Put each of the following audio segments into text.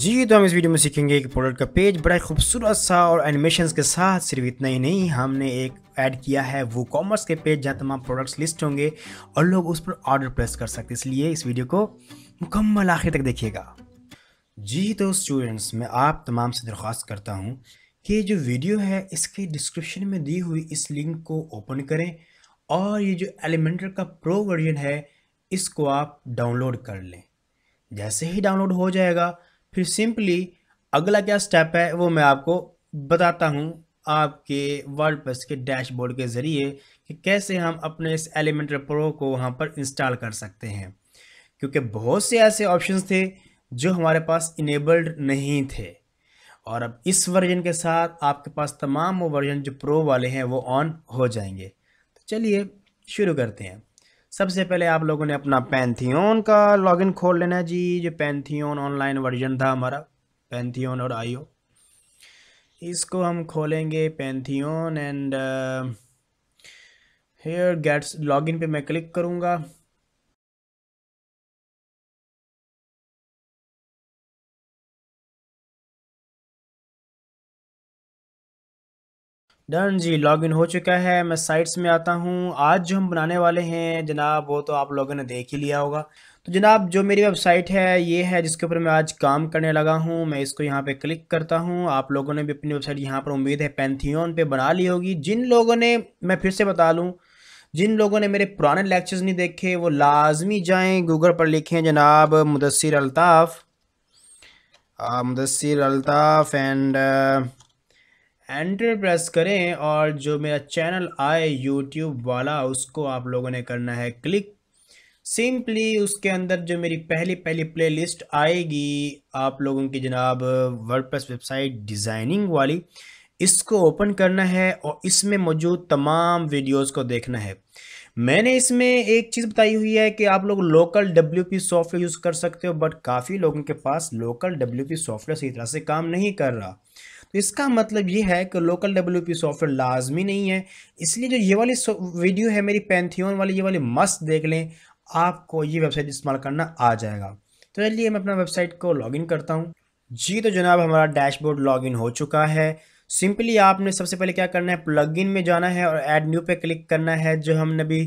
जी तो हम इस वीडियो में सीखेंगे कि प्रोडक्ट का पेज बड़ा खूबसूरत सा और एनिमेशन के साथ सिर्फ इतना ही नहीं हमने एक ऐड किया है वो कॉमर्स के पेज जहाँ तमाम प्रोडक्ट्स लिस्ट होंगे और लोग उस पर ऑर्डर प्लेस कर सकते इसलिए इस वीडियो को मुकम्मल आखिर तक देखिएगा जी तो स्टूडेंट्स मैं आप तमाम से दरख्वास्त करता हूँ कि जो वीडियो है इसके डिस्क्रिप्शन में दी हुई इस लिंक को ओपन करें और ये जो एलिमेंटर का प्रो वर्जन है इसको आप डाउनलोड कर लें जैसे ही डाउनलोड हो जाएगा फिर सिंपली अगला क्या स्टेप है वो मैं आपको बताता हूँ आपके वर्डप्रेस के डैशबोर्ड के ज़रिए कि कैसे हम अपने इस एलिमेंटर प्रो को वहाँ पर इंस्टॉल कर सकते हैं क्योंकि बहुत से ऐसे ऑप्शन थे जो हमारे पास इनेबल्ड नहीं थे और अब इस वर्जन के साथ आपके पास तमाम वो वर्जन जो प्रो वाले हैं वो ऑन हो जाएंगे तो चलिए शुरू करते हैं सबसे पहले आप लोगों ने अपना पैंथियन का लॉगिन खोल लेना है जी जो पैंथियन ऑनलाइन वर्जन था हमारा पैंथियन और आईओ इसको हम खोलेंगे pantheon and here gets login पे मैं क्लिक करूँगा डन जी लॉगिन हो चुका है मैं साइट्स में आता हूँ आज जो हम बनाने वाले हैं जनाब वो तो आप लोगों ने देख ही लिया होगा तो जनाब जो मेरी वेबसाइट है ये है जिसके ऊपर मैं आज काम करने लगा हूँ मैं इसको यहाँ पे क्लिक करता हूँ आप लोगों ने भी अपनी वेबसाइट यहाँ पर उम्मीद है पैंथियन पे बना ली होगी जिन लोगों ने मैं फिर से बता लूँ जिन लोगों ने मेरे पुराने लेक्चर्स नहीं देखे वो लाजमी जाएँ गूगल पर लिखें जनाब Mudassar Altaf Mudassar Altaf and enter press करें और जो मेरा चैनल आए यूट्यूब वाला उसको आप लोगों ने करना है क्लिक सिंपली उसके अंदर जो मेरी पहली पहली प्लेलिस्ट आएगी आप लोगों की जनाब वर्डप्रेस वेबसाइट डिज़ाइनिंग वाली इसको ओपन करना है और इसमें मौजूद तमाम वीडियोस को देखना है मैंने इसमें एक चीज़ बताई हुई है कि आप लोग local W P software use कर सकते हो बट काफ़ी लोगों के पास लोकल डब्ल्यू पी सॉफ्टवेयर सही तरह से काम नहीं कर रहा तो इसका मतलब ये है कि लोकल डब्ल्यू सॉफ्टवेयर लाजमी नहीं है इसलिए जो ये वाली वीडियो है मेरी पैंथियन वाली ये वाली मस्त देख लें आपको ये वेबसाइट इस्तेमाल करना आ जाएगा तो चलिए मैं अपना वेबसाइट को लॉगिन करता हूँ जी तो जनाब हमारा डैशबोर्ड लॉगिन हो चुका है सिंपली आपने सबसे पहले क्या करना है प्लगइन में जाना है और एड न्यू पे क्लिक करना है जो हमने अभी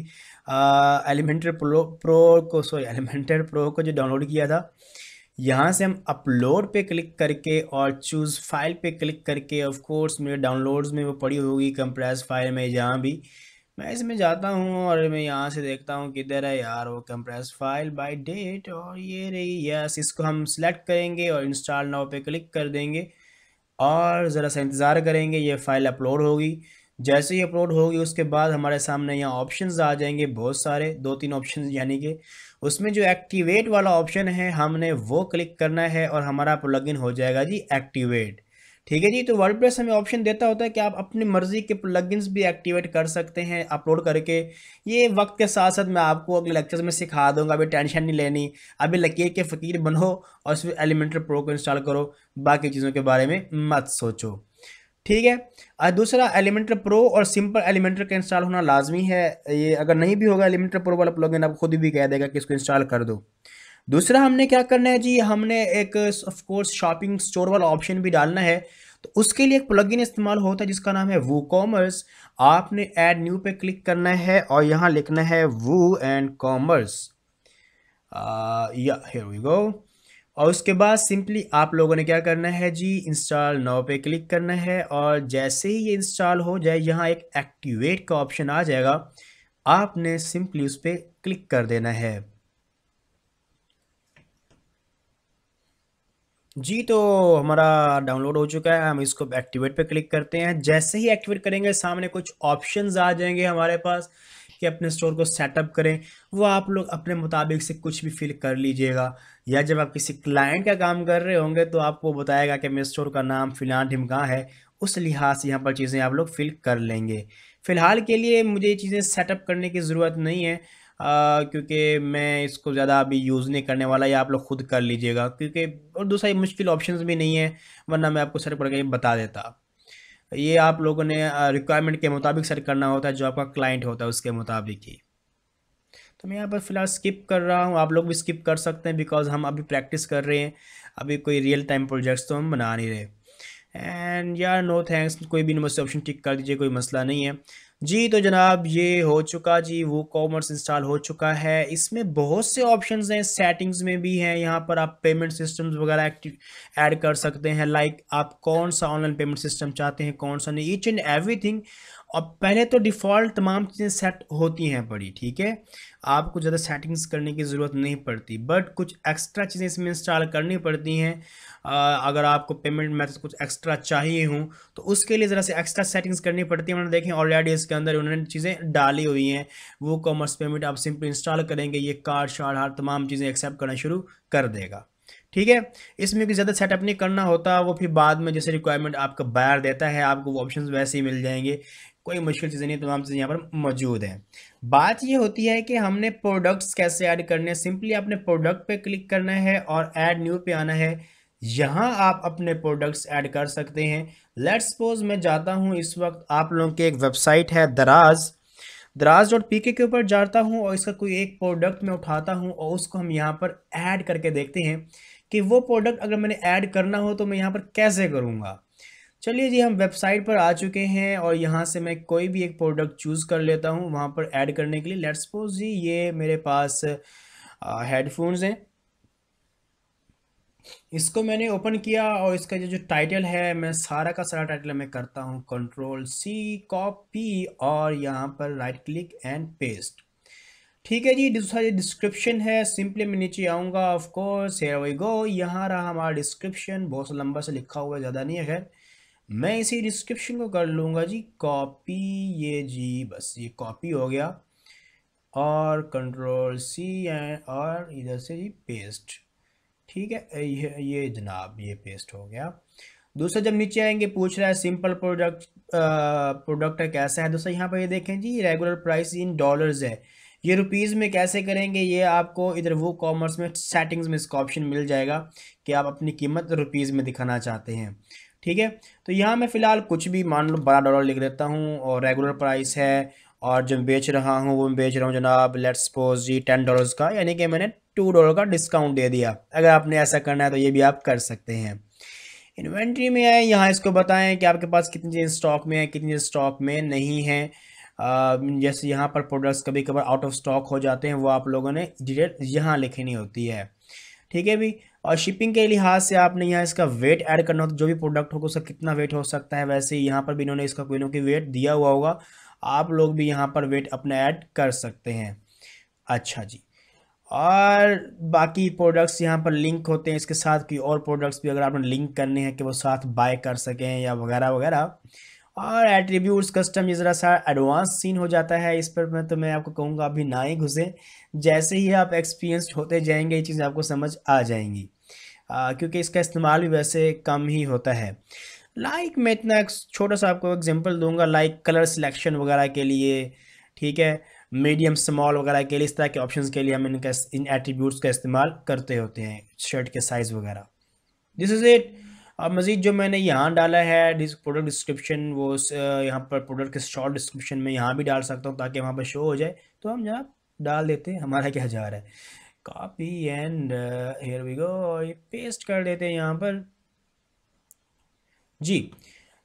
एलिमेंटर प्रो, प्रो को सॉरी एलिमेंटर प्रो को जो डाउनलोड किया था यहाँ से हम अपलोड पे क्लिक करके और चूज़ फाइल पे क्लिक करके ऑफ कोर्स मेरे डाउनलोड्स में वो पड़ी होगी कंप्रेस फाइल में जहाँ भी मैं इसमें जाता हूँ और मैं यहाँ से देखता हूँ किधर है यार वो कंप्रेस फाइल बाय डेट और ये रही यस इसको हम सेलेक्ट करेंगे और इंस्टॉल नाव पे क्लिक कर देंगे और ज़रा सा इंतज़ार करेंगे ये फ़ाइल अपलोड होगी जैसे ही अपलोड होगी उसके बाद हमारे सामने यहाँ ऑप्शंस आ जाएंगे बहुत सारे दो तीन ऑप्शंस यानी कि उसमें जो एक्टिवेट वाला ऑप्शन है हमने वो क्लिक करना है और हमारा प्लगइन हो जाएगा जी एक्टिवेट ठीक है जी तो वर्डप्रेस हमें ऑप्शन देता होता है कि आप अपनी मर्जी के प्लगइन्स भी एक्टिवेट कर सकते हैं अपलोड करके ये वक्त के साथ साथ मैं आपको अगले लेक्चर में सिखा दूंगा अभी टेंशन नहीं लेनी अभी लकीर के फ़कीर बनो और उसमें एलिमेंटर प्रो को इंस्टॉल करो बाकी चीज़ों के बारे में मत सोचो ठीक है दूसरा एलिमेंटर प्रो और सिंपल एलिमेंटर का इंस्टॉल होना लाजमी है ये अगर नहीं भी होगा एलिमेंटर प्रो वाला प्लगइन आप खुद भी कह देगा कि इसको इंस्टॉल कर दो दूसरा हमने क्या करना है जी हमने एक ऑफ कोर्स शॉपिंग स्टोर वाला ऑप्शन भी डालना है तो उसके लिए एक प्लगइन इस्तेमाल होता है जिसका नाम है वो कॉमर्स आपने एड न्यू पे क्लिक करना है और यहाँ लिखना है वो एंड कॉमर्स या हियर वी गो और उसके बाद सिंपली आप लोगों ने क्या करना है जी इंस्टॉल नाउ पे क्लिक करना है और जैसे ही ये इंस्टॉल हो जाए यहाँ एक एक्टिवेट का ऑप्शन आ जाएगा आपने सिंपली उस पर क्लिक कर देना है जी तो हमारा डाउनलोड हो चुका है हम इसको एक्टिवेट पे क्लिक करते हैं जैसे ही एक्टिवेट करेंगे सामने कुछ ऑप्शंस आ जाएंगे हमारे पास कि अपने स्टोर को सेटअप करें वो आप लोग अपने मुताबिक से कुछ भी फिल कर लीजिएगा या जब आप किसी क्लाइंट का काम कर रहे होंगे तो आपको बताएगा कि मेरे स्टोर का नाम फिलहाल ढिमका है उस लिहाज से यहाँ पर चीज़ें आप लोग फिल कर लेंगे फ़िलहाल के लिए मुझे ये चीज़ें सेटअप करने की ज़रूरत नहीं है क्योंकि मैं इसको ज़्यादा अभी यूज़ नहीं करने वाला या आप लोग खुद कर लीजिएगा क्योंकि और दूसरा मुश्किल ऑप्शन भी नहीं है वरना मैं आपको सेटअप करके बता देता ये आप लोगों ने रिक्वायरमेंट के मुताबिक सर करना होता है जो आपका क्लाइंट होता है उसके मुताबिक ही तो मैं यहाँ पर फिलहाल स्किप कर रहा हूँ आप लोग भी स्किप कर सकते हैं बिकॉज हम अभी प्रैक्टिस कर रहे हैं अभी कोई रियल टाइम प्रोजेक्ट्स तो हम बना नहीं रहे एंड यार नो थैंक्स कोई भी यूनिवर्सिटी ऑप्शन टिक कर दीजिए कोई मसला नहीं है जी तो जनाब ये हो चुका जी वो कॉमर्स इंस्टॉल हो चुका है इसमें बहुत से ऑप्शंस हैं सेटिंग्स में भी हैं यहाँ पर आप पेमेंट सिस्टम्स वगैरह एक्टिव ऐड कर सकते हैं लाइक आप कौन सा ऑनलाइन पेमेंट सिस्टम चाहते हैं कौन सा नहीं ईच एंड एवरीथिंग और पहले तो डिफ़ॉल्ट तमाम चीज़ें सेट होती हैं बड़ी ठीक है आपको ज़्यादा सेटिंग्स करने की ज़रूरत नहीं पड़ती बट कुछ एक्स्ट्रा चीज़ें इसमें इंस्टॉल करनी पड़ती हैं अगर आपको पेमेंट मैथड कुछ एक्स्ट्रा चाहिए हो तो उसके लिए ज़रा से एक्स्ट्रा सेटिंग्स करनी पड़ती है उन्होंने मतलब देखें ऑलरेडी इसके अंदर उन्होंने चीज़ें डाली हुई हैं वो कॉमर्स पेमेंट आप सिंपली इंस्टॉल करेंगे ये कार्ड शार्ड हार तमाम चीज़ें एक्सेप्ट करना शुरू कर देगा ठीक है इसमें कुछ ज़्यादा सेटअप नहीं करना होता वो फिर बाद में जैसे रिक्वायरमेंट आपका बायर देता है आपको वो ऑप्शन वैसे ही मिल जाएंगे कोई मुश्किल चीज़ें नहीं तमाम चीज़ें यहाँ पर मौजूद हैं बात ये होती है कि हमने प्रोडक्ट्स कैसे ऐड करने हैं सिंपली आपने प्रोडक्ट पे क्लिक करना है और ऐड न्यू पे आना है यहाँ आप अपने प्रोडक्ट्स ऐड कर सकते हैं लेट्स सपोज मैं जाता हूँ इस वक्त आप लोगों के एक वेबसाइट है दराज दराज डॉट पी के ऊपर जाता हूँ और इसका कोई एक प्रोडक्ट मैं उठाता हूँ और उसको हम यहाँ पर ऐड करके देखते हैं कि वो प्रोडक्ट अगर मैंने ऐड करना हो तो मैं यहाँ पर कैसे करूँगा चलिए जी हम वेबसाइट पर आ चुके हैं और यहाँ से मैं कोई भी एक प्रोडक्ट चूज़ कर लेता हूँ वहाँ पर ऐड करने के लिए लेट्स सपोज जी ये मेरे पास हेडफोन्स हैं इसको मैंने ओपन किया और इसका जो जो टाइटल है मैं सारा का सारा टाइटल मैं करता हूँ कंट्रोल सी कॉपी और यहाँ पर राइट क्लिक एंड पेस्ट ठीक है जी दूसरा जो डिस्क्रिप्शन है सिंपली मैं नीचे आऊँगा ऑफकोर्स हेयर वी गो यहाँ रहा हमारा डिस्क्रिप्शन बहुत लंबा से लिखा हुआ है ज़्यादा नहीं है मैं इसी डिस्क्रिप्शन को कर लूँगा जी कॉपी ये जी बस ये कॉपी हो गया और कंट्रोल सी एंड और इधर से जी पेस्ट ठीक है ये ये जनाब ये पेस्ट हो गया दूसरा जब नीचे आएंगे पूछ रहा है सिंपल प्रोडक्ट प्रोडक्ट कैसा है दोस्तों यहाँ पर ये देखें जी रेगुलर प्राइस इन डॉलर्स है ये रुपीज़ में कैसे करेंगे ये आपको इधर वो कॉमर्स में सेटिंग्स में इसका ऑप्शन मिल जाएगा कि आप अपनी कीमत रुपीज़ में दिखाना चाहते हैं ठीक है तो यहाँ मैं फ़िलहाल कुछ भी मान लो बारह डॉलर लिख देता हूँ और रेगुलर प्राइस है और जो बेच रहा हूँ वो मैं बेच रहा हूँ जनाब लेट्स सपोज जी टेन डॉलर्स का यानी कि मैंने टू डॉलर का डिस्काउंट दे दिया अगर आपने ऐसा करना है तो ये भी आप कर सकते हैं इन्वेंट्री में आए यहाँ इसको बताएं कि आपके पास कितनी चीज़ स्टॉक में है कितनी चीज़ स्टॉक में नहीं है जैसे यहाँ पर प्रोडक्ट्स कभी कभार आउट ऑफ स्टॉक हो जाते हैं वो आप लोगों ने डिटेल यहाँ लिखनी होती है ठीक है भी और शिपिंग के लिहाज से आपने यहाँ इसका वेट ऐड करना होता तो जो भी प्रोडक्ट होगा उसका कितना वेट हो सकता है वैसे यहाँ पर भी इन्होंने इसका कोई की वेट दिया हुआ होगा आप लोग भी यहाँ पर वेट अपना ऐड कर सकते हैं अच्छा जी और बाकी प्रोडक्ट्स यहाँ पर लिंक होते हैं इसके साथ कि और प्रोडक्ट्स भी अगर आपने लिंक करने हैं कि वो साथ बाय कर सकें या वगैरह वगैरह और एट्रीब्यूट्स कस्टम ये ज़रा सा एडवांस सीन हो जाता है इस पर मैं तो मैं आपको कहूँगा अभी ना ही घुसें जैसे ही आप एक्सपीरियंस होते जाएंगे ये चीज़ें आपको समझ आ जाएंगी आ, क्योंकि इसका इस्तेमाल भी वैसे कम ही होता है लाइक like, मैं इतना छोटा सा आपको एग्जाम्पल दूंगा लाइक कलर सिलेक्शन वगैरह के लिए ठीक है मीडियम स्मॉल वगैरह के लिए इस तरह के ऑप्शन के लिए हम इनका इन एट्रीब्यूट्स का इस्तेमाल करते होते हैं शर्ट के साइज़ वगैरह दिस इज़ इट अब मज़ीद जो मैंने यहाँ डाला है डिस प्रोडक्ट डिस्क्रिप्शन वो यहाँ पर प्रोडक्ट के शॉर्ट डिस्क्रिप्शन में यहाँ भी डाल सकता हूँ ताकि वहाँ पर शो हो जाए तो हम जनाब डाल देते हैं हमारा क्या जा रहा है copy and here we go ये पेस्ट कर देते हैं यहाँ पर जी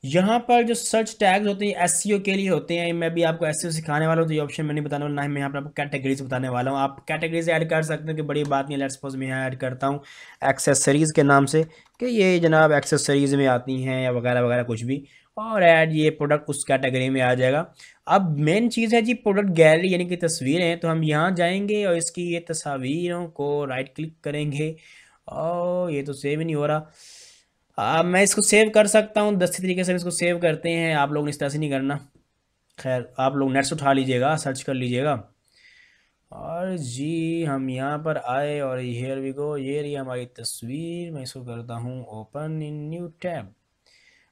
यहाँ पर जो सर्च टैग्स होते हैं एस e के लिए होते हैं मैं भी आपको एस e सिखाने वाला हूँ तो ये ऑप्शन मैं नहीं बताने वाला ना मैं यहाँ पर आपको कैटेगरीज बताने वाला हूँ आप कैटेगरीज ऐड कर सकते हैं कि बड़ी बात नहीं लेट्स सपोज मैं यहाँ ऐड करता हूँ एक्सेसरीज़ के नाम से कि ये जनाब एक्सेसरीज़ में आती हैं या वगैरह वगैरह कुछ भी और ऐड ये प्रोडक्ट उस कैटेगरी में आ जाएगा अब मेन चीज़ है जी प्रोडक्ट गैलरी यानी कि तस्वीरें तो हम यहाँ जाएँगे और इसकी ये तस्वीरों को राइट क्लिक करेंगे और ये तो सेव ही नहीं हो रहा आ, मैं इसको सेव कर सकता हूँ दस तरीके से इसको सेव करते हैं आप लोग इस तरह से नहीं करना खैर आप लोग नेट से उठा लीजिएगा सर्च कर लीजिएगा और जी हम यहाँ पर आए और हेयर वी गो ये रही हमारी तस्वीर मैं इसको करता हूँ ओपन इन न्यू टैब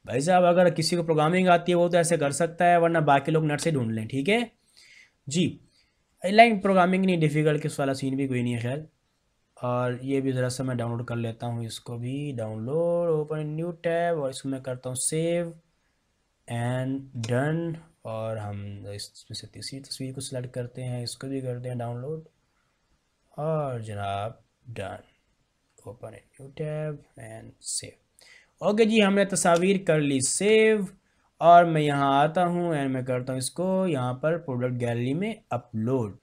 भाई साहब अगर किसी को प्रोग्रामिंग आती है वो तो ऐसे कर सकता है वरना बाकी लोग नट से ढूंढ लें ठीक है जी लाइन प्रोग्रामिंग नहीं डिफ़िकल्ट किस वाला सीन भी कोई नहीं है खैर और ये भी ज़रा सा मैं डाउनलोड कर लेता हूँ इसको भी डाउनलोड ओपन न्यू टैब और इसको मैं करता हूँ सेव एंड डन और हम इसमें से तीसरी तस्वीर को सिलेक्ट करते हैं इसको भी करते हैं डाउनलोड और जनाब done open new tab and save okay जी हमने तस्वीर कर ली सेव और मैं यहाँ आता हूँ एंड मैं करता हूँ इसको यहाँ पर प्रोडक्ट गैलरी में अपलोड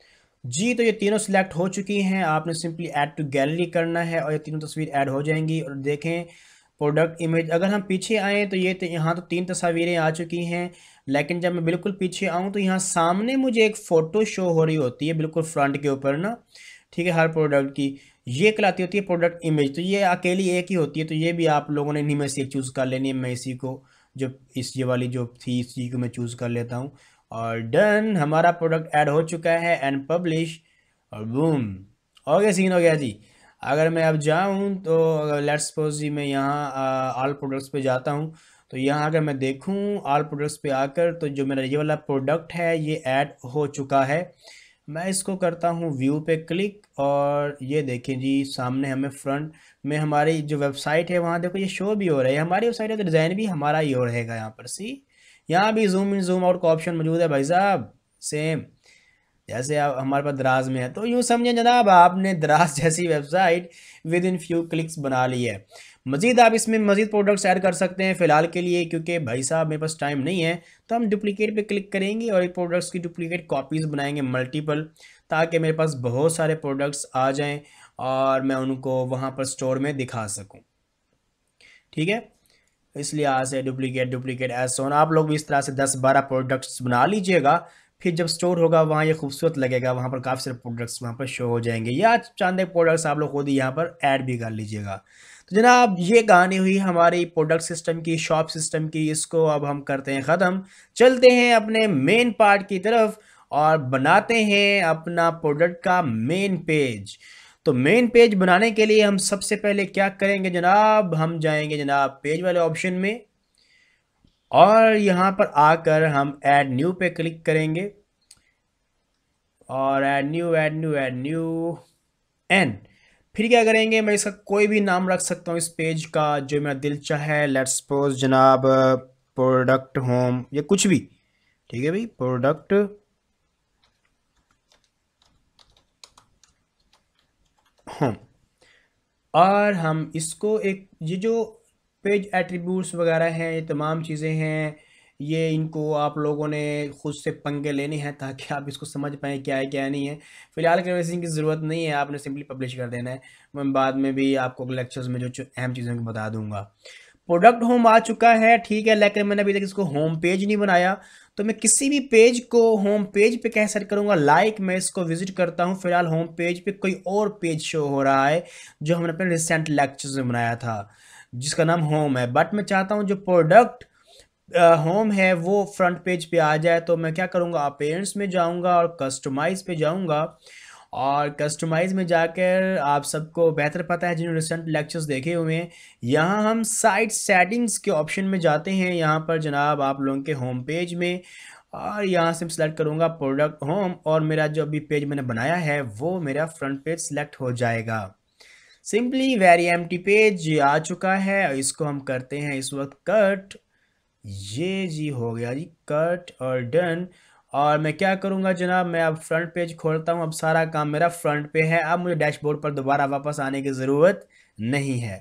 जी तो ये तीनों सिलेक्ट हो चुकी हैं आपने सिंपली ऐड टू गैलरी करना है और ये तीनों तस्वीर ऐड हो जाएंगी और देखें प्रोडक्ट इमेज अगर हम पीछे आएँ तो ये तो यहाँ तो तीन तस्वीरें आ चुकी हैं लेकिन जब मैं बिल्कुल पीछे आऊँ तो यहाँ सामने मुझे एक फ़ोटो शो हो रही होती है बिल्कुल फ्रंट के ऊपर ना ठीक है हर प्रोडक्ट की ये कहलाती होती है प्रोडक्ट इमेज तो ये अकेली एक ही होती है तो ये भी आप लोगों ने इन्हीं में से चूज़ कर लेनी है मैं इसी को जो इस ये वाली जो थी इसी को मैं चूज़ कर लेता हूँ और डन हमारा प्रोडक्ट ऐड हो चुका है एंड पब्लिश और बूम हो गया सीन हो गया जी अगर मैं अब जाऊं तो लेट्स सपोज जी मैं यहाँ ऑल प्रोडक्ट्स पे जाता हूँ तो यहाँ अगर मैं देखूँ ऑल प्रोडक्ट्स पे आकर तो जो मेरा ये वाला प्रोडक्ट है ये ऐड हो चुका है मैं इसको करता हूँ व्यू पे क्लिक और ये देखें जी सामने हमें फ्रंट में हमारी जो वेबसाइट है वहाँ देखो ये शो भी हो रहा है हमारी वेबसाइट है तो डिज़ाइन भी हमारा ही हो रहेगा यहाँ पर सी यहाँ भी जूम इन जूम आउट का ऑप्शन मौजूद है भाई साहब सेम जैसे आप हमारे पास दराज में है तो यूँ समझें जनाब आपने दराज जैसी website with in few clicks बना ली है मज़ीद आप इसमें मज़ीद प्रोडक्ट्स ऐड कर सकते हैं फ़िलहाल के लिए क्योंकि भाई साहब मेरे पास टाइम नहीं है तो हम डुप्लिकेट पे क्लिक करेंगे और एक प्रोडक्ट्स की डुप्लिकेट कॉपीज़ बनाएंगे मल्टीपल ताकि मेरे पास बहुत सारे प्रोडक्ट्स आ जाएँ और मैं उनको वहाँ पर स्टोर में दिखा सकूँ ठीक है इसलिए आज से डुप्लीकेट डुप्लीकेट एस ऑन आप लोग भी इस तरह से दस बारह प्रोडक्ट्स बना लीजिएगा फिर जब स्टोर होगा वहाँ ये खूबसूरत लगेगा वहाँ पर काफ़ी सारे प्रोडक्ट्स वहाँ पर शो हो जाएंगे या चांद एक प्रोडक्ट्स आप लोग खुद ही यहाँ पर ऐड भी कर लीजिएगा तो जनाब ये कहानी हुई हमारी प्रोडक्ट सिस्टम की शॉप सिस्टम की इसको अब हम करते हैं ख़त्म चलते हैं अपने मेन पार्ट की तरफ और बनाते हैं अपना प्रोडक्ट का मेन पेज तो मेन पेज बनाने के लिए हम सबसे पहले क्या करेंगे जनाब हम जाएंगे जनाब पेज वाले ऑप्शन में और यहाँ पर आकर हम ऐड न्यू पे क्लिक करेंगे और add new add new add new एन फिर क्या करेंगे मैं इसका कोई भी नाम रख सकता हूँ इस पेज का जो मेरा दिल चाहे लेट्स सपोज जनाब प्रोडक्ट होम या कुछ भी ठीक है भाई प्रोडक्ट होम और हम इसको एक ये जो पेज एट्रीब्यूट्स वगैरह हैं ये तमाम चीज़ें हैं ये इनको आप लोगों ने खुद से पंगे लेने हैं ताकि आप इसको समझ पाएँ क्या है क्या नहीं है फ़िलहाल कन्वर्सिंग की ज़रूरत नहीं है आपने सिंपली पब्लिश कर देना है मैं बाद में भी आपको लेक्चर्स में जो अहम चीज़ों को बता दूंगा प्रोडक्ट होम आ चुका है ठीक है लेकिन मैंने अभी तक इसको होम पेज नहीं बनाया तो मैं किसी भी पेज को होम पेज पे कैसे सर्च करूँगा लाइक मैं इसको विजिट करता हूँ फिलहाल होम पेज पे कोई और पेज शो हो रहा है जो हमने अपने रिसेंट लेक्चर में बनाया था जिसका नाम होम है बट मैं चाहता हूँ जो प्रोडक्ट होम है वो फ्रंट पेज पे आ जाए तो मैं क्या करूँगा अपेयरेंट्स में जाऊँगा और कस्टमाइज पे जाऊँगा और कस्टमाइज में जाकर आप सबको बेहतर पता है जिन्होंने रिसेंट लेक्चर्स देखे हुए हैं यहाँ हम साइट सेटिंग्स के ऑप्शन में जाते हैं यहाँ पर जनाब आप लोगों के होम पेज में और यहाँ से सिलेक्ट करूँगा प्रोडक्ट होम और मेरा जो अभी पेज मैंने बनाया है वो मेरा फ्रंट पेज सिलेक्ट हो जाएगा सिंपली वेरी एम पेज आ चुका है और इसको हम करते हैं इस वक्त कट ये जी हो गया जी कट और डन और मैं क्या करूँगा जनाब मैं अब फ्रंट पेज खोलता हूँ अब सारा काम मेरा फ्रंट पे है अब मुझे डैशबोर्ड पर दोबारा वापस आने की ज़रूरत नहीं है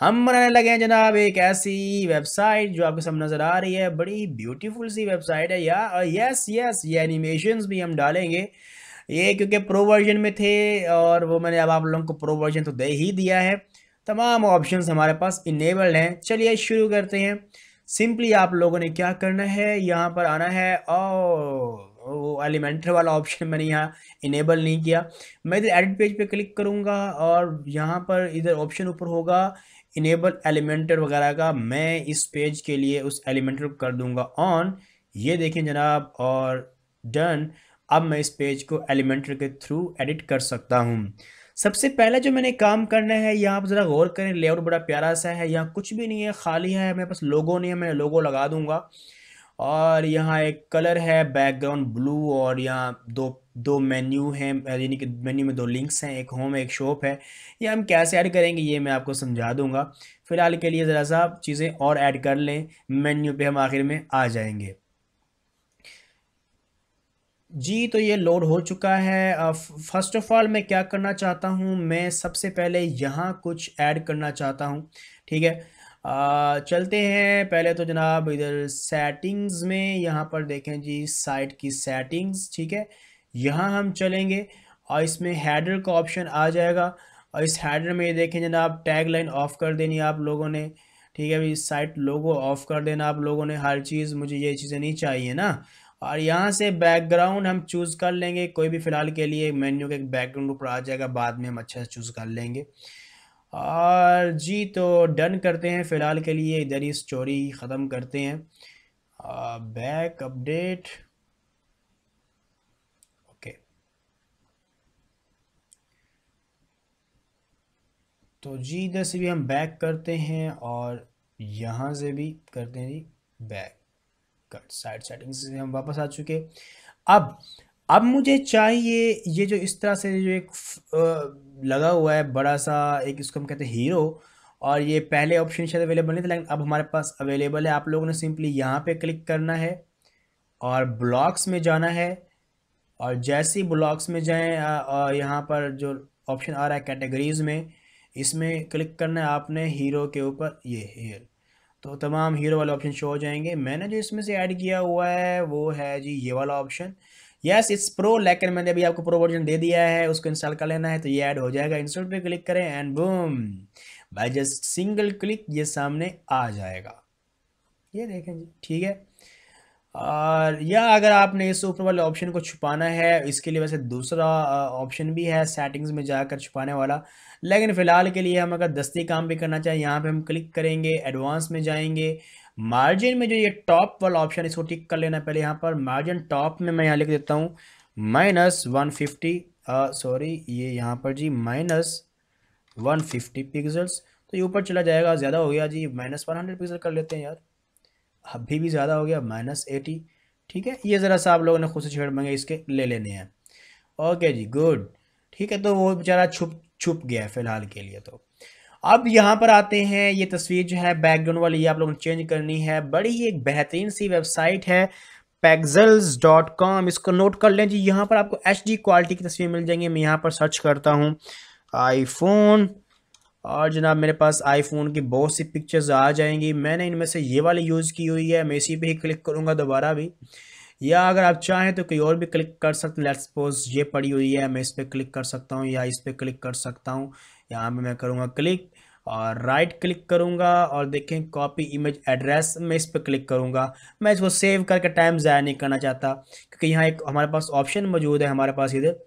हम बनाने लगे हैं जनाब एक ऐसी वेबसाइट जो आपके सामने नज़र आ रही है बड़ी ब्यूटीफुल सी वेबसाइट है या और यस यस ये एनिमेशन भी हम डालेंगे ये क्योंकि प्रो वर्जन में थे और वो मैंने अब आप लोगों को प्रो वर्जन तो दे ही दिया है तमाम ऑप्शंस हमारे पास इनेबल्ड हैं चलिए शुरू करते हैं सिंपली आप लोगों ने क्या करना है यहाँ पर आना है और oh, वो एलिमेंटर वाला ऑप्शन मैंने यहाँ इनेबल नहीं किया मैं इधर एडिट पेज पे क्लिक करूँगा और यहाँ पर इधर ऑप्शन ऊपर होगा इनेबल एलिमेंटर वगैरह का मैं इस पेज के लिए उस एलिमेंटर को कर दूँगा ऑन ये देखें जनाब और डन अब मैं इस पेज को एलिमेंटर के थ्रू एडिट कर सकता हूँ सबसे पहले जो मैंने काम करना है यहाँ आप ज़रा गौर करें लेआउट बड़ा प्यारा सा है यहाँ कुछ भी नहीं है खाली है मेरे पास लोगो नहीं है मैं लोगो लगा दूंगा और यहाँ एक कलर है बैकग्राउंड ब्लू और यहाँ दो दो मेन्यू हैं यानी कि मेन्यू में दो लिंक्स हैं एक होम है एक शॉप है ये हम कैसे ऐड करेंगे ये मैं आपको समझा दूँगा फ़िलहाल के लिए ज़रा सा चीज़ें और ऐड कर लें मेन्यू पे हम आखिर में आ जाएंगे जी तो ये लोड हो चुका है फर्स्ट ऑफ ऑल मैं क्या करना चाहता हूँ मैं सबसे पहले यहाँ कुछ ऐड करना चाहता हूँ ठीक है चलते हैं पहले तो जनाब इधर सेटिंग्स में यहाँ पर देखें जी साइट की सेटिंग्स ठीक है यहाँ हम चलेंगे और इसमें हैडर का ऑप्शन आ जाएगा और इस हैडर में देखें जनाब टैग लाइन ऑफ़ कर देनी आप लोगों ने ठीक है भाई साइट लोगो ऑफ़ कर देना आप लोगों ने हर चीज़ मुझे ये चीज़ें नहीं चाहिए ना और यहाँ से बैकग्राउंड हम चूज़ कर लेंगे कोई भी फ़िलहाल के लिए मेन्यू के बैकग्राउंड ऊपर आ जाएगा बाद में हम अच्छे से चूज़ कर लेंगे और जी तो डन करते हैं फ़िलहाल के लिए इधर ही स्टोरी ख़त्म करते हैं बैक अपडेट ओके तो जी इधर से भी हम बैक करते हैं और यहाँ से भी करते हैं जी बैक कट साइड सेटिंग्स से हम वापस आ चुके अब अब मुझे चाहिए ये जो इस तरह से जो एक लगा हुआ है बड़ा सा एक इसको हम कहते हैं हीरो और ये पहले ऑप्शन शायद अवेलेबल नहीं था लेकिन अब हमारे पास अवेलेबल है आप लोगों ने सिंपली यहाँ पे क्लिक करना है और ब्लॉक्स में जाना है और जैसे ही ब्लॉक्स में जाएँ और यहाँ पर जो ऑप्शन आ रहा है कैटेगरीज़ में इसमें क्लिक करना है आपने हीरो के ऊपर ये हेयर तो तमाम हीरो वाले ऑप्शन शो हो जाएंगे मैंने जो इसमें से ऐड किया हुआ है वो है जी ये वाला ऑप्शन यस इट्स प्रो लेकिन मैंने अभी आपको प्रो वर्जन दे दिया है उसको इंस्टॉल कर लेना है तो ये ऐड हो जाएगा इंस्टॉल पे क्लिक करें and boom by just single click ये सामने आ जाएगा ये देखें जी ठीक है और या अगर आपने इस ऊपर वाले ऑप्शन को छुपाना है इसके लिए वैसे दूसरा ऑप्शन भी है सेटिंग्स में जाकर छुपाने वाला लेकिन फ़िलहाल के लिए हम अगर दस्ती काम भी करना चाहें यहाँ पे हम क्लिक करेंगे एडवांस में जाएंगे मार्जिन में जो ये टॉप वाला ऑप्शन इसको टिक कर लेना पहले यहाँ पर मार्जिन टॉप में मैं यहाँ लिख देता हूँ माइनस वन फिफ्टी सॉरी ये यहाँ पर जी माइनस वन फिफ्टी पिक्सल्स तो ये ऊपर चला जाएगा ज़्यादा हो गया जी माइनस वन हंड्रेड कर लेते हैं यार अभी भी ज़्यादा हो गया माइनस एटी ठीक है ये ज़रा सा आप लोगों ने खुद से छेड़ मांगे इसके ले लेने हैं ओके जी गुड ठीक है तो वो बेचारा छुप छुप गया है फिलहाल के लिए तो अब यहाँ पर आते हैं ये तस्वीर जो है बैकग्राउंड वाली ये आप लोगों ने चेंज करनी है बड़ी ही एक बेहतरीन सी वेबसाइट है पैगजल्स डॉट कॉम इसको नोट कर लें जी यहाँ पर आपको एच डी क्वालिटी की तस्वीर मिल जाएंगी मैं यहाँ पर सर्च करता हूँ आईफोन और जनाब मेरे पास आईफोन की बहुत सी पिक्चर्स आ जाएंगी मैंने इनमें से ये वाली यूज़ की हुई है मैं इसी पे ही क्लिक करूँगा दोबारा भी या अगर आप चाहें तो कोई और भी क्लिक कर सकते हैं लेट्स सपोज ये पड़ी हुई है मैं इस पर क्लिक कर सकता हूँ या इस पर क्लिक कर सकता हूँ यहाँ पर मैं करूँगा क्लिक और राइट क्लिक करूँगा और देखें कॉपी इमेज एड्रेस मैं इस पर क्लिक करूँगा मैं इसको सेव करके टाइम ज़ाया नहीं करना चाहता क्योंकि यहाँ एक हमारे पास ऑप्शन मौजूद है हमारे पास इधर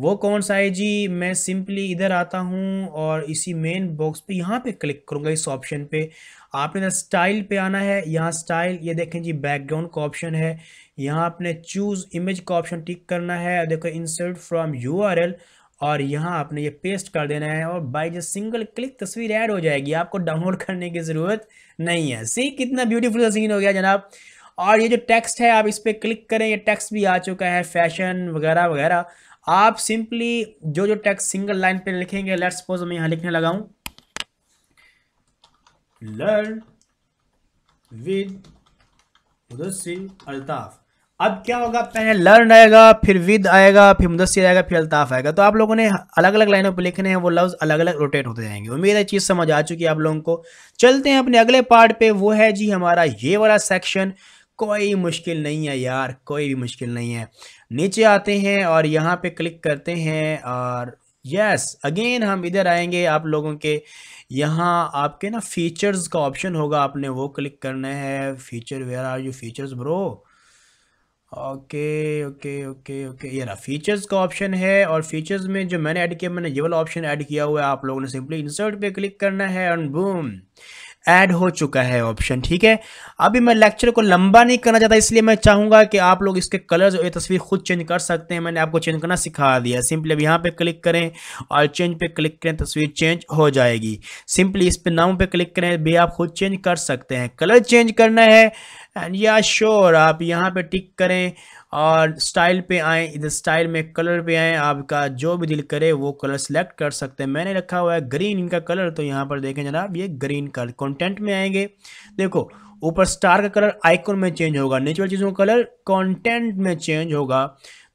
वो कौन सा है जी मैं सिंपली इधर आता हूँ और इसी मेन बॉक्स पे यहाँ पे क्लिक करूँगा इस ऑप्शन पे आपने इधर स्टाइल पे आना है यहाँ स्टाइल ये देखें जी बैकग्राउंड का ऑप्शन है यहाँ आपने चूज़ इमेज का ऑप्शन टिक करना है देखो इंसर्ट फ्रॉम यू और यहाँ आपने ये पेस्ट कर देना है और बाई जस्ट सिंगल क्लिक तस्वीर ऐड हो जाएगी आपको डाउनलोड करने की ज़रूरत नहीं है सी कितना ब्यूटीफुल सीन हो गया जनाब और ये जो टेक्स्ट है आप इस पर क्लिक करें ये टेक्स्ट भी आ चुका है फैशन वगैरह वगैरह आप सिंपली जो जो टेक्स्ट सिंगल लाइन पे लिखेंगे लेट्स सपोज मैं यहां लिखने लगा हूं लर्न विद मुदस्सिर अल्ताफ अब क्या होगा पहले लर्न आएगा फिर विद आएगा फिर मुदस्सिर आएगा फिर अल्ताफ आएगा तो आप लोगों ने अलग अलग लाइनों पर लिखने हैं वो लफ्ज़ अलग अलग रोटेट होते जाएंगे उम्मीद है चीज़ समझ आ चुकी है आप लोगों को चलते हैं अपने अगले पार्ट पे वो है जी हमारा ये वाला सेक्शन कोई मुश्किल नहीं है यार कोई भी मुश्किल नहीं है नीचे आते हैं और यहाँ पे क्लिक करते हैं और यस अगेन हम इधर आएंगे आप लोगों के यहाँ आपके ना फीचर्स का ऑप्शन होगा आपने वो क्लिक करना है feature where are you features bro okay okay okay okay ये ना फीचर्स का ऑप्शन है और फीचर्स में जो मैंने ऐड किया मैंने ये वाला ऑप्शन ऐड किया हुआ है आप लोगों ने सिंपली इंसर्ट पे क्लिक करना है एंड बूम ऐड हो चुका है ऑप्शन ठीक है अभी मैं लेक्चर को लंबा नहीं करना चाहता इसलिए मैं चाहूँगा कि आप लोग इसके कलर ये तस्वीर खुद चेंज कर सकते हैं मैंने आपको चेंज करना सिखा दिया सिंपली अब यहाँ पे क्लिक करें और चेंज पे क्लिक करें तस्वीर चेंज हो जाएगी सिंपली इस पे नाम पे क्लिक करें भी आप खुद चेंज कर सकते हैं कलर चेंज करना है एंड या श्योर आप यहाँ पर टिक करें और स्टाइल पे आए इधर स्टाइल में कलर पे आए आपका जो भी दिल करे वो कलर सेलेक्ट कर सकते हैं मैंने रखा हुआ है ग्रीन इनका कलर तो यहाँ पर देखें जनाब ये ग्रीन कलर कंटेंट में आएंगे देखो ऊपर स्टार का कलर आइकन में चेंज होगा नेचुरल चीज़ों का कलर कंटेंट में चेंज होगा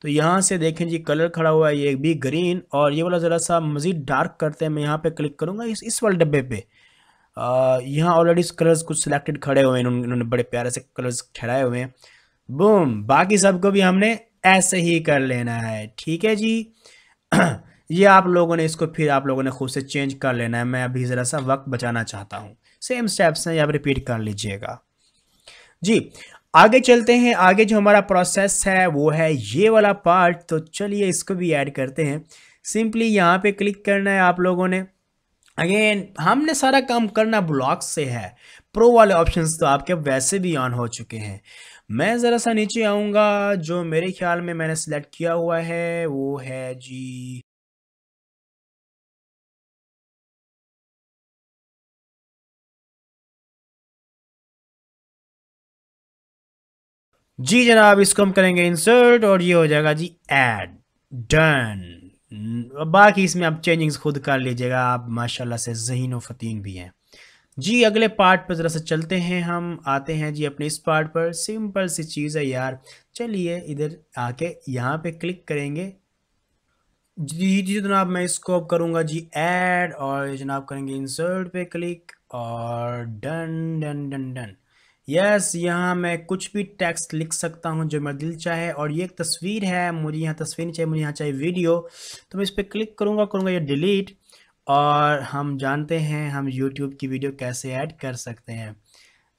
तो यहाँ से देखें जी कलर खड़ा हुआ है ये भी ग्रीन और ये वाला ज़रा सा मज़ीद डार्क करते हैं मैं यहाँ पर क्लिक करूँगा इस इस वाले डब्बे पर यहाँ ऑलरेडी कलर्स कुछ सिलेक्टेड खड़े हुए हैं इन्होंने बड़े प्यारे से कलर्स ठहराए हुए हैं बूम बाकी सबको भी हमने ऐसे ही कर लेना है ठीक है जी ये आप लोगों ने इसको फिर आप लोगों ने खुद से चेंज कर लेना है मैं अभी ज़रा सा वक्त बचाना चाहता हूँ सेम स्टेप्स हैं आप रिपीट कर लीजिएगा जी आगे चलते हैं आगे जो हमारा प्रोसेस है वो है ये वाला पार्ट तो चलिए इसको भी ऐड करते हैं सिंपली यहाँ पे क्लिक करना है आप लोगों ने अगेन हमने सारा काम करना ब्लॉक से है प्रो वाले ऑप्शंस तो आपके वैसे भी ऑन हो चुके हैं मैं ज़रा सा नीचे आऊँगा जो मेरे ख्याल में मैंने सेलेक्ट किया हुआ है वो है जी जी जनाब इसको हम करेंगे इंसर्ट और ये हो जाएगा जी एड डन बाकी इसमें आप चेंजिंग्स खुद कर लीजिएगा आप माशाल्लाह से जहीन फतीन भी हैं जी अगले पार्ट पर ज़रा सा चलते हैं हम आते हैं जी अपने इस पार्ट पर सिंपल सी चीज़ है यार चलिए इधर आके यहाँ पे क्लिक करेंगे जी जी जनाब मैं इसको अब करूँगा जी ऐड और जनाब करेंगे इंसर्ट पे क्लिक और done done done done yes यहाँ मैं कुछ भी टेक्स्ट लिख सकता हूँ जो मेरा दिल चाहे और ये एक तस्वीर है मुझे यहाँ तस्वीर नहीं चाहिए मुझे यहाँ चाहिए वीडियो तो मैं इस पर क्लिक करूँगा करूँगा ये डिलीट और हम जानते हैं हम यूट्यूब की वीडियो कैसे ऐड कर सकते हैं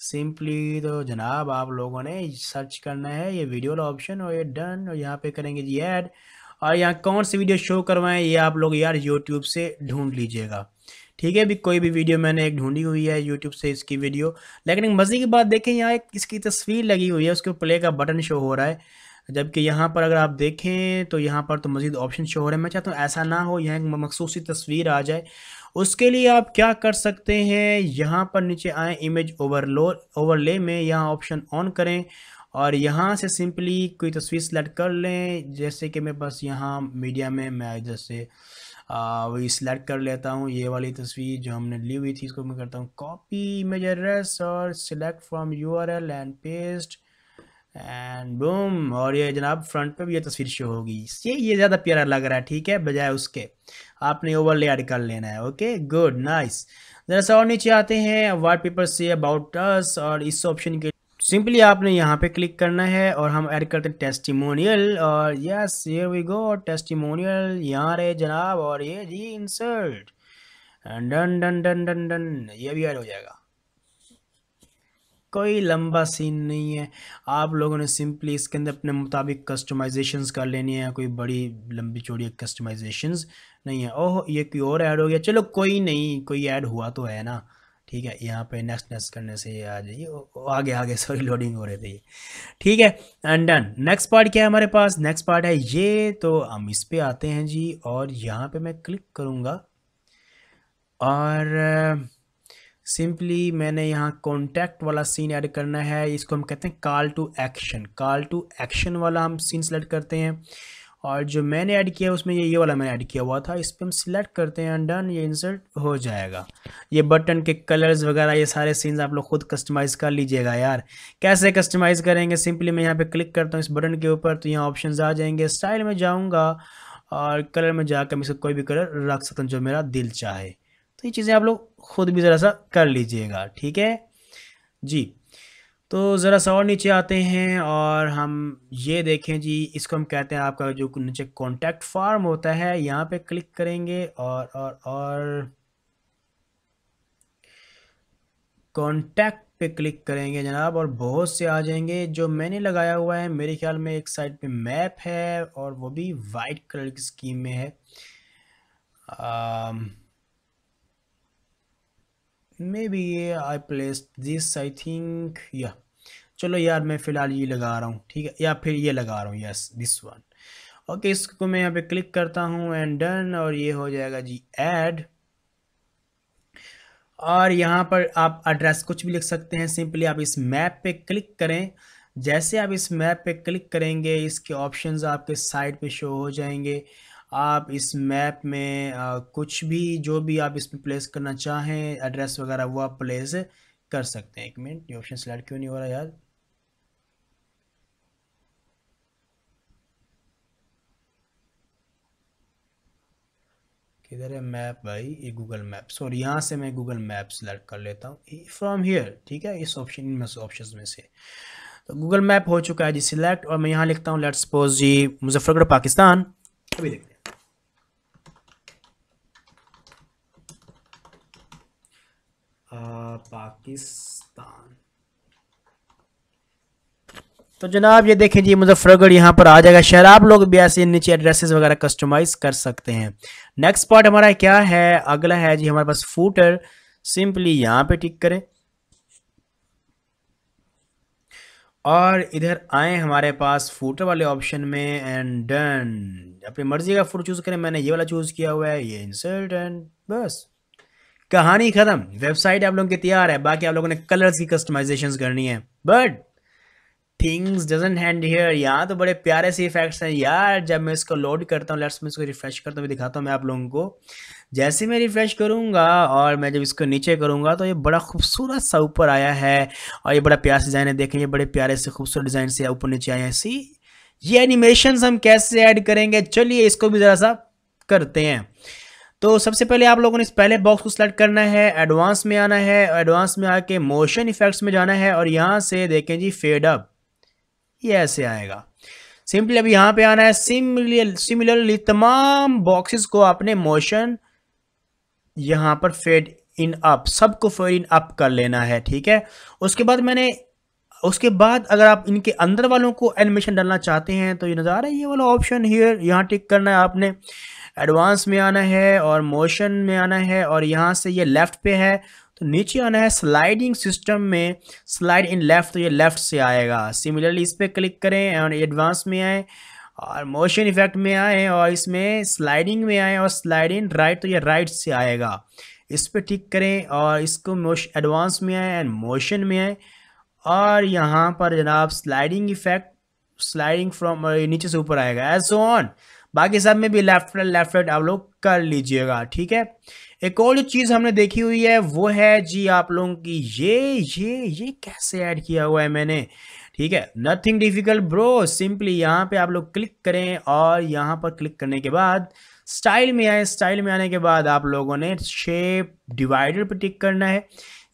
सिंपली तो जनाब आप लोगों ने सर्च करना है ये वीडियो वाला ऑप्शन और ये डन और यहाँ पे करेंगे जी ऐड और यहाँ कौन सी वीडियो शो करवाएं ये आप लोग यार यूट्यूब से ढूंढ लीजिएगा ठीक है भी कोई भी वीडियो मैंने एक ढूंढी हुई है यूट्यूब से इसकी वीडियो लेकिन मज़े की बात देखें यहाँ एक इसकी तस्वीर लगी हुई है उसके प्ले का बटन शो हो रहा है जबकि यहाँ पर अगर आप देखें तो यहाँ पर तो मज़ीद ऑप्शन शो हो रहे हैं मैं चाहता हूँ ऐसा ना हो यहाँ एक मखसूस तस्वीर आ जाए उसके लिए आप क्या कर सकते हैं यहाँ पर नीचे आए इमेज ओवरलो ओवरले में यहाँ ऑप्शन ऑन करें और यहाँ से सिंपली कोई तस्वीर सेलेक्ट कर लें जैसे कि मैं बस यहाँ मीडिया में मैं जैसे वही सिलेक्ट कर लेता हूँ ये वाली तस्वीर जो हमने ली हुई थी इसको मैं करता हूँ कॉपी इमेज एड्रेस और select from URL and paste and boom और ये जनाब फ्रंट पे भी ये तस्वीर शो होगी ये ये ज़्यादा प्यारा लग रहा है ठीक है बजाय उसके आपने ओवरले ऐड कर लेना है ओके गुड नाइस जरा सा और नीचे आते हैं वाइट पेपर से अबाउट अस और इस ऑप्शन के सिंपली आपने यहाँ पे क्लिक करना है और हम ऐड करते हैं टेस्टिमोनियल और यस ये वी गो टेस्टिमोनियल यहाँ रहे जनाब और ये जी insert done done done done done ये भी ऐड हो जाएगा कोई लंबा सीन नहीं है आप लोगों ने सिंपली इसके अंदर अपने मुताबिक कस्टमाइजेशंस कर लेनी है कोई बड़ी लंबी चौड़ी कस्टमाइजेशंस नहीं है ओह ये कोई और ऐड हो गया चलो कोई नहीं कोई ऐड हुआ तो है ना ठीक है यहाँ पे नेक्स्ट नेक्स्ट करने से आ जाइए आगे आगे सॉरी लोडिंग हो रही थी ठीक है एंड डन नेक्स्ट पार्ट क्या है हमारे पास नेक्स्ट पार्ट है ये तो हम इस पर आते हैं जी और यहाँ पे मैं क्लिक करूँगा और सिंपली मैंने यहाँ कॉन्टैक्ट वाला सीन ऐड करना है इसको हम कहते हैं call to action call to action वाला हम सीन सेलेक्ट करते हैं और जो मैंने ऐड किया उसमें ये ये वाला मैंने ऐड किया हुआ था इस पर हम सिलेक्ट करते हैं डन ये इंसर्ट हो जाएगा ये बटन के कलर्स वगैरह ये सारे सीन्स आप लोग खुद कस्टमाइज़ कर लीजिएगा यार कैसे कस्टमाइज़ करेंगे सिंपली मैं यहाँ पे क्लिक करता हूँ इस बटन के ऊपर तो यहाँ ऑप्शन आ जाएंगे स्टाइल में जाऊँगा और कलर में जाकर मैं इसे कोई भी कलर रख सकता हूँ जो मेरा दिल चाहे तो ये चीज़ें आप लोग खुद भी ज़रा सा कर लीजिएगा ठीक है जी तो ज़रा सा और नीचे आते हैं और हम ये देखें जी इसको हम कहते हैं आपका जो नीचे कॉन्टैक्ट फार्म होता है यहाँ पे क्लिक करेंगे और और और कॉन्टैक्ट पे क्लिक करेंगे जनाब और बहुत से आ जाएंगे जो मैंने लगाया हुआ है मेरे ख्याल में एक साइड पे मैप है और वो भी वाइट कलर की स्कीम में है आ, बी ये I place this I think या चलो यार मैं फ़िलहाल ये लगा रहा हूँ ठीक है या फिर ये लगा रहा हूँ यस दिस वन ओके इसको मैं यहाँ पे क्लिक करता हूँ एंड डन और ये हो जाएगा जी एड और यहाँ पर आप एड्रेस कुछ भी लिख सकते हैं सिंपली आप इस मैप पे क्लिक करें जैसे आप इस मैप पे क्लिक करेंगे इसके ऑप्शंस आपके साइड पे शो हो जाएंगे आप इस मैप में आ, कुछ भी जो भी आप इसमें प्लेस करना चाहें एड्रेस वगैरह वो आप प्लेस कर सकते हैं एक मिनट ये ऑप्शन सेलेक्ट क्यों नहीं हो रहा यार किधर है मैप भाई ये गूगल मैप और यहाँ से मैं गूगल मैप सेलेक्ट कर लेता हूँ फ्रॉम हियर ठीक है इस ऑप्शन में ऑप्शन में से तो गूगल मैप हो चुका है जी सिलेक्ट और मैं यहाँ लिखता हूँ लेट्स सपोज जी मुजफ्फरगढ़ पाकिस्तान अभी देखते हैं पाकिस्तान तो जनाब ये देखें जी मुजफ्फरगढ़ यहाँ पर आ जाएगा शहर आप लोग भी ऐसे नीचे एड्रेसेस वगैरह कस्टमाइज कर सकते हैं नेक्स्ट पार्ट हमारा क्या है अगला है जी हमारे पास फूटर सिंपली यहाँ पे टिक करें और इधर आए हमारे पास फूटर वाले ऑप्शन में एंड डन अपनी मर्जी का फूट चूज़ करें मैंने ये वाला चूज़ किया हुआ है ये इंसल्ट एंड बस कहानी खत्म वेबसाइट आप लोगों की तैयार है बाकी आप लोगों ने कलर्स की कस्टमाइजेशन करनी है but things doesn't hand here यहाँ तो बड़े प्यारे से इफेक्ट्स हैं यार जब मैं इसको लोड करता हूँ लेट्स मैं इसको रिफ्रेश करता हूँ दिखाता हूँ मैं आप लोगों को जैसे मैं रिफ्रेश करूँगा और मैं जब इसको नीचे करूँगा तो ये बड़ा खूबसूरत सा ऊपर आया है और ये बड़ा प्यारा डिज़ाइन है देखें ये बड़े प्यारे से खूबसूरत डिज़ाइन से ऊपर नीचे आए हैं सी ये एनिमेशन हम कैसे ऐड करेंगे चलिए इसको भी ज़रा सा करते हैं तो सबसे पहले आप लोगों ने इस पहले बॉक्स को सिलेक्ट करना है एडवांस में आना है एडवांस में आके मोशन इफेक्ट्स में जाना है और यहाँ से देखें जी फेड अप ये ऐसे आएगा सिंपली अभी यहाँ पे आना है सिमिलर सिमिलरली तमाम बॉक्सेस को आपने मोशन यहाँ पर फेड इन अप सबको फेड इन अप कर लेना है ठीक है उसके बाद मैंने उसके बाद अगर आप इनके अंदर वालों को एनिमेशन डालना चाहते हैं तो ये नजर आ रहा है ये वाला ऑप्शन हियर यहाँ टिक करना है आपने एडवांस में आना है और मोशन में आना है और यहाँ से ये लेफ़्ट पे है तो नीचे आना है स्लाइडिंग सिस्टम में स्लाइड इन लेफ़्ट तो ये लेफ़्ट से आएगा सिमिलरली इस पर क्लिक करें और एडवांस में आए और मोशन इफेक्ट में आए और इसमें स्लाइडिंग में आए और स्लाइड इन राइट तो ये राइट से आएगा इस पर टिक करें और इसको एडवांस में आए एंड मोशन में आए और यहाँ पर जनाब स्लाइडिंग इफेक्ट स्लाइडिंग फ्रॉम नीचे से ऊपर आएगा एज ऑन बाकी सब में भी लेफ्ट राइट लेफ्ट राइट आप लोग कर लीजिएगा ठीक है एक और जो चीज़ हमने देखी हुई है वो है जी आप लोगों की ये ये ये कैसे ऐड किया हुआ है मैंने ठीक है नथिंग डिफिकल्ट ब्रो सिंपली यहाँ पे आप लोग क्लिक करें और यहाँ पर क्लिक करने के बाद स्टाइल में आए स्टाइल में आने के बाद आप लोगों ने शेप डिवाइडर पर टिक करना है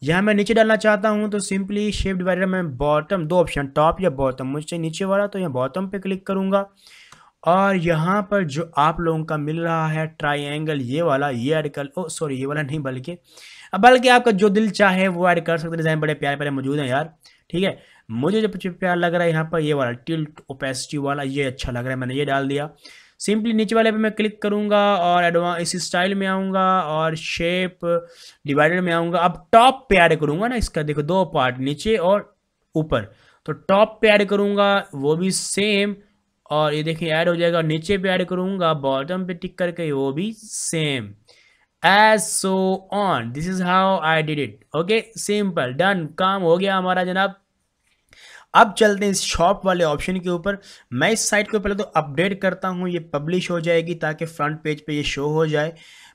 यहाँ मैं नीचे डालना चाहता हूँ तो सिंपली शेप डिवाइडर में बॉटम दो ऑप्शन टॉप या बॉटम मुझसे नीचे वाला तो यहाँ बॉटम पे क्लिक करूँगा और यहाँ पर जो आप लोगों का मिल रहा है ट्राइंगल ये वाला ये ऐड कर ओ सॉरी ये वाला नहीं बल्कि बल्कि आपका जो दिल चाहे वो ऐड कर सकते डिज़ाइन बड़े प्यारे प्यारे मौजूद हैं यार ठीक है मुझे जब प्यार लग रहा है यहाँ पर ये वाला टिल्ट ओपेसिटी वाला ये अच्छा लग रहा है मैंने ये डाल दिया सिंपली नीचे वाले पे मैं क्लिक करूँगा और एडवांस इस स्टाइल में आऊँगा और शेप डिवाइडर में आऊँगा अब टॉप पे ऐड करूँगा ना इसका देखो दो पार्ट नीचे और ऊपर तो टॉप पे ऐड करूँगा वो भी सेम और ये देखिए ऐड हो जाएगा नीचे पे ऐड करूँगा बॉटम पे टिक करके वो भी same as so on this is how I did it okay simple done काम हो गया हमारा जनाब अब चलते हैं इस शॉप वाले ऑप्शन के ऊपर मैं इस साइट को पहले तो अपडेट करता हूँ ये पब्लिश हो जाएगी ताकि फ्रंट पेज पे ये शो हो जाए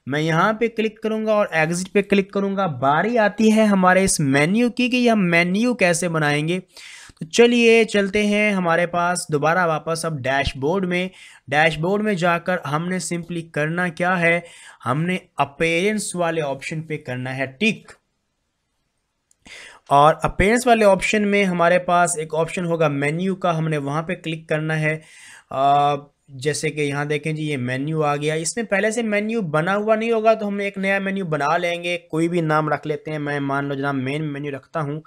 मैं यहाँ पे क्लिक करूँगा और एग्जिट पे क्लिक करूँगा बारी आती है हमारे इस मेन्यू की कि हम मेन्यू कैसे बनाएंगे तो चलिए चलते हैं हमारे पास दोबारा वापस अब डैशबोर्ड में डैशबोर्ड में जाकर हमने सिंपली करना क्या है हमने अपेरेंस वाले ऑप्शन पे करना है टिक और अपेरेंस वाले ऑप्शन में हमारे पास एक ऑप्शन होगा मेन्यू का हमने वहां पे क्लिक करना है आ, जैसे कि यहाँ देखें जी ये मेन्यू आ गया इसमें पहले से मेन्यू बना हुआ नहीं होगा तो हम एक नया मेन्यू बना लेंगे कोई भी नाम रख लेते हैं मैं मान लो जना मेन मेन्यू रखता हूँ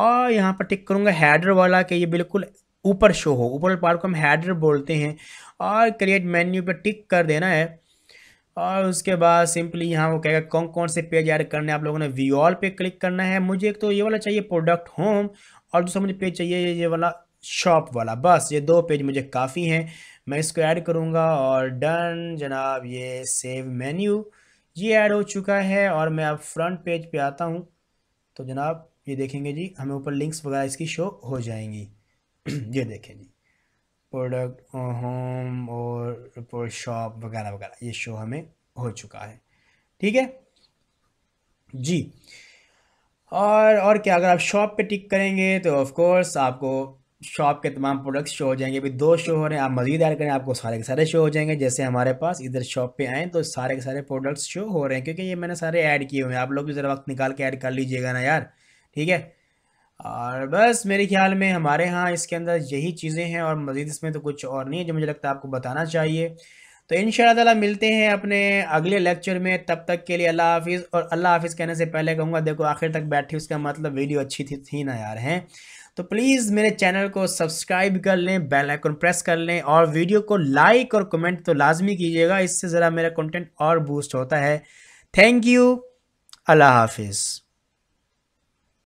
और यहाँ पर टिक करूँगा हैडर वाला कि ये बिल्कुल ऊपर शो हो ऊपर पार्ट को हम हैडर बोलते हैं और क्रिएट मेन्यू पर टिक कर देना है और उसके बाद सिंपली यहाँ वो कहेगा कौन कौन से पेज ऐड करने आप लोगों ने वी ऑल पे क्लिक करना है मुझे एक तो ये वाला चाहिए प्रोडक्ट होम और दूसरा मुझे पेज चाहिए ये वाला शॉप वाला बस ये दो पेज मुझे काफ़ी हैं मैं इसको ऐड करूँगा और डन जनाब ये सेव मेन्यू ये ऐड हो चुका है और मैं अब फ्रंट पेज पे आता हूँ तो जनाब ये देखेंगे जी हमें ऊपर लिंक्स वगैरह इसकी शो हो जाएंगी ये देखें जी प्रोडक्ट होम और शॉप वगैरह वगैरह ये शो हमें हो चुका है ठीक है जी और और क्या अगर आप शॉप पे टिक करेंगे तो ऑफ कोर्स आपको शॉप के तमाम प्रोडक्ट्स शो हो जाएंगे अभी दो शो हो रहे हैं आप मज़ीद ऐड करें आपको सारे के सारे शो हो जाएंगे जैसे हमारे पास इधर शॉप पे आएँ तो सारे के सारे प्रोडक्ट्स शो हो रहे हैं क्योंकि ये मैंने सारे ऐड किए हुए हैं आप लोग भी ज़रा वक्त निकाल के ऐड कर लीजिएगा ना यार ठीक है और बस मेरे ख्याल में हमारे यहाँ इसके अंदर यही चीज़ें हैं और मज़ीद इसमें तो कुछ और नहीं है जो मुझे लगता है आपको बताना चाहिए तो इन ताला मिलते हैं अपने अगले लेक्चर में तब तक के लिए अल्लाह हाफिज़ और अल्लाह हाफिज़ कहने से पहले कहूँगा देखो आखिर तक बैठी उसका मतलब वीडियो अच्छी थी थी ना यार हैं तो प्लीज़ मेरे चैनल को सब्सक्राइब कर लें बेल आइकन प्रेस कर लें और वीडियो को लाइक और कमेंट तो लाजमी कीजिएगा इससे ज़रा मेरा कंटेंट और बूस्ट होता है थैंक यू अल्लाह हाफिज़